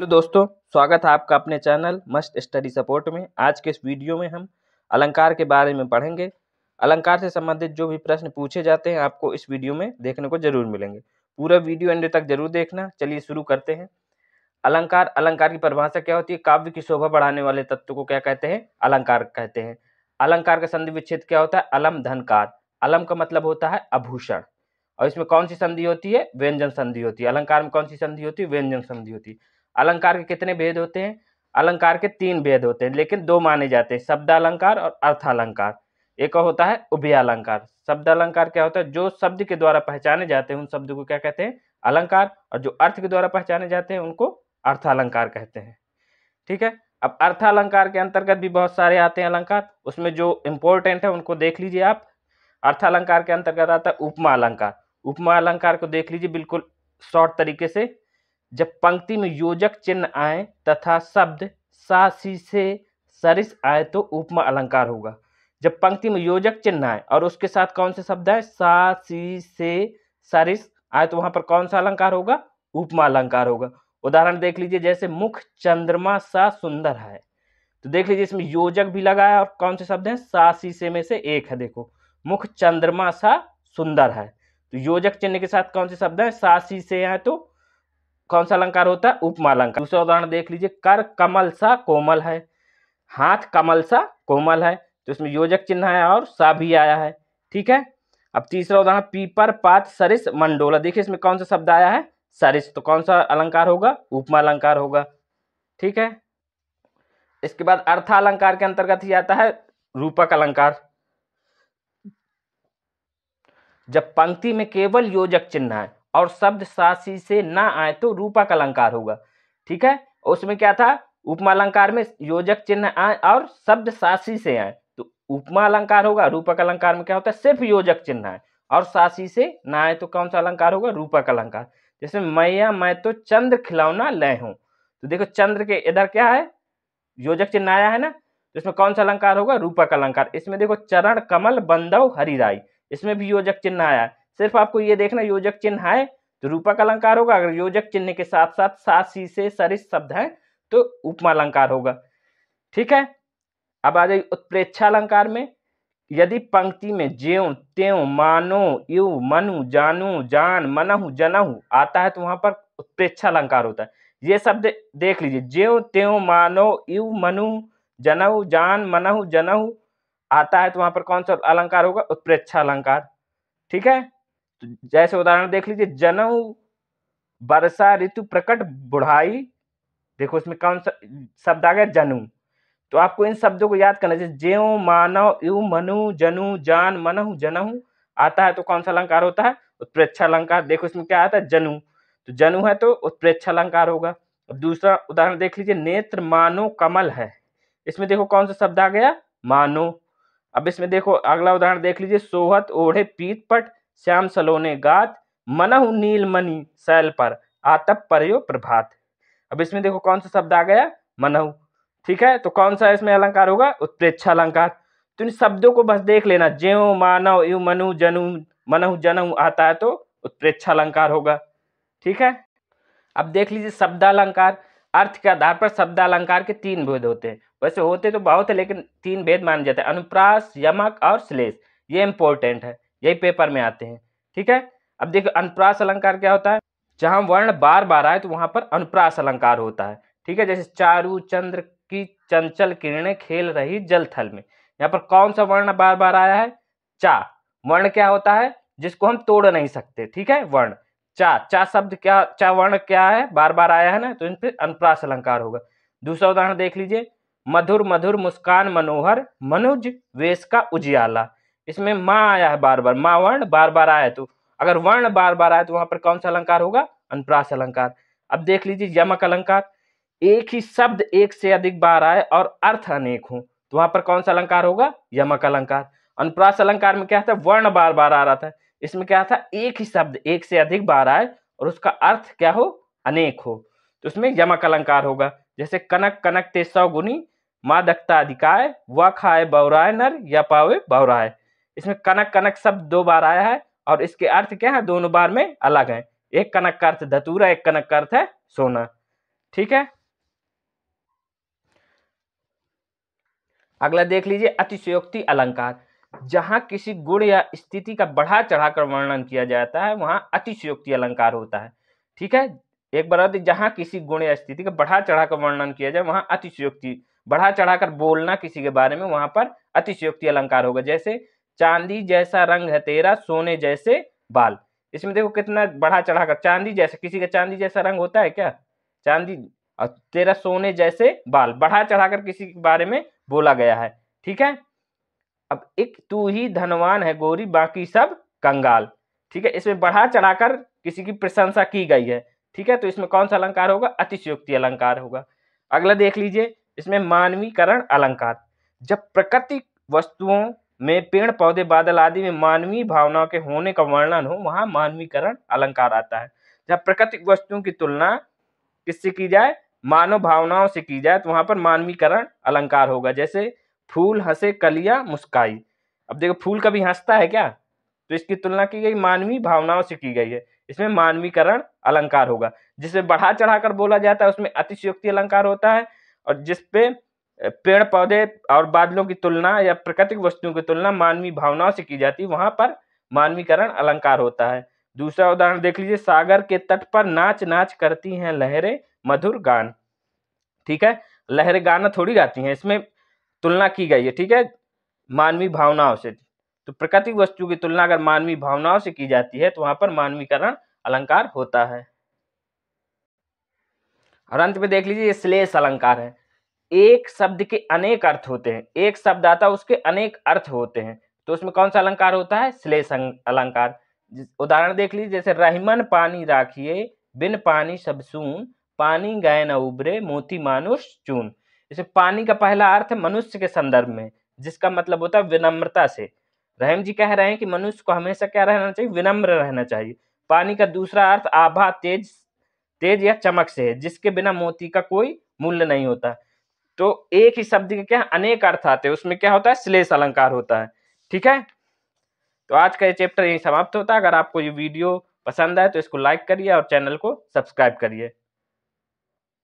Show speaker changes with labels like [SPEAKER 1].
[SPEAKER 1] hello दोस्तों स्वागत है आपका अपने चैनल मस्ट स्टडी सपोर्ट में आज के इस वीडियो में हम अलंकार के बारे में पढ़ेंगे अलंकार से संबंधित जो भी प्रश्न पूछे जाते हैं आपको इस वीडियो में देखने को जरूर मिलेंगे पूरा वीडियो एंड तक जरूर देखना चलिए शुरू करते हैं अलंकार अलंकार की परिभाषा क्या होती है काव्य की शोभा बढ़ाने वाले तत्व को क्या कहते हैं अलंकार कहते हैं अलंकार का संधि विच्छेद क्या होता है अलम धनकार अलम का मतलब होता है आभूषण और इसमें कौन सी संधि होती है व्यंजन संधि होती है अलंकार में कौन सी संधि होती है व्यंजन संधि होती है अलंकार के कितने भेद होते हैं अलंकार के तीन भेद होते हैं लेकिन दो माने जाते हैं शब्दालंकार और अर्थालंकार एक होता है उभयालंकार शब्द अलंकार क्या होता है जो शब्द के द्वारा पहचाने जाते हैं उन शब्द को क्या कहते हैं अलंकार और जो अर्थ के द्वारा पहचाने जाते हैं उनको अर्थालंकार कहते हैं ठीक है अब अर्थालंकार के अंतर्गत भी बहुत सारे आते हैं अलंकार उसमें जो इम्पोर्टेंट है उनको देख लीजिए आप अर्थालंकार के अंतर्गत आता है उपमा अलंकार उपमा अलंकार को देख लीजिए बिल्कुल शॉर्ट तरीके से जब पंक्ति में योजक चिन्ह आए तथा शब्द सा सी से सरिस आए तो उपमा अलंकार होगा जब पंक्ति में योजक चिन्ह आए और उसके साथ कौन से शब्द आए सा सी से सरिस आए तो वहां पर कौन सा अलंकार होगा उपमा अलंकार होगा उदाहरण देख लीजिए जैसे मुख चंद्रमा सा सुंदर है तो देख लीजिए इसमें योजक भी लगा है और कौन से शब्द हैं सा से में से एक है देखो मुख चंद्रमा सा सुंदर है तो योजक चिन्ह के साथ कौन से शब्द हैं सा से आए तो कौन सा अलंकार होता है उपमा अलंकार दूसरा उदाहरण देख लीजिए कर कमल सा कोमल है हाथ कमल सा कोमल है तो इसमें योजक चिन्ह है और सा भी आया है ठीक है अब तीसरा उदाहरण पीपर पात सरिस मंडोला देखिए इसमें कौन सा शब्द आया है सरिस तो कौन सा अलंकार होगा उपमा अलंकार होगा ठीक है इसके बाद अर्था अलंकार के अंतर्गत ही आता है रूपक अलंकार जब पंक्ति में केवल योजक चिन्ह है और शब्द साशी से ना आए तो रूपा का अलंकार होगा ठीक है उसमें क्या था उपमा अलंकार में योजक चिन्ह आए और शब्द साशी से आए तो उपमा अलंकार होगा रूपक अलंकार में क्या होता है सिर्फ योजक चिन्ह आए और साशी से ना आए तो कौन सा अलंकार होगा रूपक अलंकार जैसे मैया मैं तो चंद्र खिलौना लय हूँ तो देखो चंद्र के इधर क्या है योजक चिन्ह आया है ना तो इसमें कौन सा अलंकार होगा रूपक अलंकार इसमें देखो चरण कमल बंदव हरिराई इसमें भी योजक चिन्ह आया है सिर्फ आपको ये देखना योजक चिन्ह है तो रूपक अलंकार होगा अगर योजक चिन्ह के साथ साथ सा सी से सरिस शब्द है तो उपमा अलंकार होगा ठीक है अब आ जाइए उत्प्रेक्षा अलंकार में यदि पंक्ति में ज्यो त्यों मानो यु मनु जानु जान मनहु जनहु आता है तो वहां पर उत्प्रेक्षा अलंकार होता है ये शब्द देख लीजिए ज्यो त्यों मानो यु मनु जनहु जान मनहु जनहु आता है तो वहां पर कौन सा अलंकार होगा उत्प्रेक्षा अलंकार ठीक है तो जैसे उदाहरण देख लीजिए जनऊ वर्षा ऋतु प्रकट बुढ़ाई देखो इसमें कौन सा शब्द आ गया जनु तो आपको इन शब्दों को याद करना चाहिए ज्यो मानव यु मनु जनु जान मनहु जनहु आता है तो कौन सा अलंकार होता है उत्प्रेक्षा अलंकार देखो इसमें क्या आता है जनु तो जनु है तो उत्प्रेक्षा अलंकार होगा अब दूसरा उदाहरण देख लीजिए नेत्र मानो कमल है इसमें देखो कौन सा शब्द आ गया मानो अब इसमें देखो अगला उदाहरण देख लीजिए सोहत ओढ़े पीतपट श्याम सलोने गात मनहु नील मनी सैल पर आतप परयो प्रभात अब इसमें देखो कौन सा शब्द आ गया मनहु ठीक है तो कौन सा इसमें अलंकार होगा उत्प्रेक्षा अलंकार तो इन शब्दों को बस देख लेना ज्यो मानव यु मनु जनु मनहु जनु आता है तो उत्प्रेक्षा अलंकार होगा ठीक है अब देख लीजिए शब्दालंकार अर्थ के आधार पर शब्दालंकार के तीन भेद होते हैं वैसे होते तो बहुत है लेकिन तीन भेद माने जाते हैं अनुप्रास यमक और श्लेष ये इंपॉर्टेंट है यही पेपर में आते हैं ठीक है अब देखो अनुप्रास अलंकार क्या होता है जहां वर्ण बार बार आए तो वहां पर अनुप्रास अलंकार होता है ठीक है जैसे चारू चंद्र की चंचल किरणें खेल रही जल थल में यहाँ पर कौन सा वर्ण बार बार आया है चा वर्ण क्या होता है जिसको हम तोड़ नहीं सकते ठीक है वर्ण चा चा शब्द क्या चा वर्ण क्या है बार बार आया है ना तो इन पर अनुप्रास अलंकार होगा दूसरा उदाहरण देख लीजिए मधुर मधुर मुस्कान मनोहर मनुज वेश का उजियाला इसमें माँ आया है बार बार माँ वर्ण बार बार आया है तो अगर वर्ण बार बार आया तो वहां पर कौन सा अलंकार होगा अनुप्रास अलंकार अब देख लीजिए यमक अलंकार एक ही शब्द एक से अधिक बार आए और अर्थ अनेक हो तो वहां पर कौन सा अलंकार होगा यमक अलंकार अनुप्रास अलंकार में क्या था वर्ण बार बार आ रहा था इसमें क्या था एक ही शब्द एक से अधिक बार आए और उसका अर्थ क्या हो अनेक हो तो उसमें यमक अलंकार होगा जैसे कनक कनक ते सौ गुनी माँ दक्ता अधिकाय व खाए बौराय नर या पावे बौराय इसमें कनक कनक शब्द दो बार आया है और इसके अर्थ क्या है दोनों बार में अलग है एक कनक का अर्थ धतूरा एक कनक का अर्थ है सोना ठीक है अगला देख लीजिए अतिशयोक्ति अलंकार जहां किसी गुण या स्थिति का बढ़ा चढ़ाकर वर्णन किया जाता है वहां अतिशयोक्ति अलंकार होता है ठीक है एक बार जहां किसी गुण या स्थिति का बढ़ा चढ़ाकर वर्णन किया जाए वहां अतिशयोक्ति बढ़ा चढ़ाकर बोलना किसी के बारे में वहां पर अतिशयोक्ति अलंकार होगा जैसे चांदी जैसा रंग है तेरा सोने जैसे बाल इसमें देखो कितना बढ़ा चढ़ा कर चांदी जैसा किसी का चांदी जैसा रंग होता है क्या चांदी और तेरा सोने जैसे बाल बढ़ा चढ़ाकर किसी के बारे में बोला गया है ठीक है अब एक तू ही धनवान है गोरी बाकी सब कंगाल ठीक है इसमें बढ़ा चढ़ाकर किसी की प्रशंसा की गई है ठीक है तो इसमें कौन सा अलंकार होगा अतिशयोक्ति अलंकार होगा अगला देख लीजिए इसमें मानवीकरण अलंकार जब प्रकृतिक वस्तुओं में पेड़ पौधे बादल आदि में मानवीय भावनाओं के होने का वर्णन हो वहाँ मानवीकरण अलंकार आता है जब प्रकृतिक वस्तुओं की तुलना किससे की जाए मानव भावनाओं से की जाए तो वहाँ पर मानवीकरण अलंकार होगा जैसे फूल हंसे कलिया मुस्काई अब देखो फूल कभी हंसता है क्या तो इसकी तुलना की गई मानवीय भावनाओं से की गई है इसमें मानवीकरण अलंकार होगा जिसे बढ़ा चढ़ाकर बोला जाता है उसमें अतिशयोक्ति अलंकार होता है और जिसपे पेड़ पौधे और बादलों की तुलना या प्राकृतिक वस्तुओं की तुलना मानवीय भावनाओं से की जाती है वहां पर मानवीकरण अलंकार होता है दूसरा उदाहरण देख लीजिए सागर के तट पर नाच नाच करती हैं लहरें मधुर गान ठीक है लहरें गाना थोड़ी गाती हैं इसमें तुलना की गई है ठीक है मानवीय भावनाओं से तो प्राकृतिक वस्तु की तुलना अगर मानवीय भावनाओं से की जाती है तो वहां पर मानवीकरण अलंकार होता है और अंत में देख लीजिए ये श्लेष अलंकार है एक शब्द के अनेक अर्थ होते हैं एक शब्द आता है उसके अनेक अर्थ होते हैं तो उसमें कौन सा अलंकार होता है श्लेष अं-, अलंकार उदाहरण देख लीजिए जैसे रहमन पानी राखिए बिन पानी सब सुन पानी गाय न उबरे मोती मानुष चून इसे पानी का पहला अर्थ मनुष्य के संदर्भ में जिसका मतलब होता है विनम्रता से रहम जी कह रहे हैं कि मनुष्य को हमेशा क्या रहना चाहिए विनम्र रहना चाहिए पानी का दूसरा अर्थ आभा तेज तेज या चमक से है जिसके बिना मोती का कोई मूल्य नहीं होता तो एक ही शब्द के क्या अनेक अर्थ आते हैं उसमें क्या होता है श्लेष अलंकार होता है ठीक है तो आज का ये चैप्टर यही समाप्त होता है अगर आपको ये वीडियो पसंद आए तो इसको लाइक करिए और चैनल को सब्सक्राइब करिए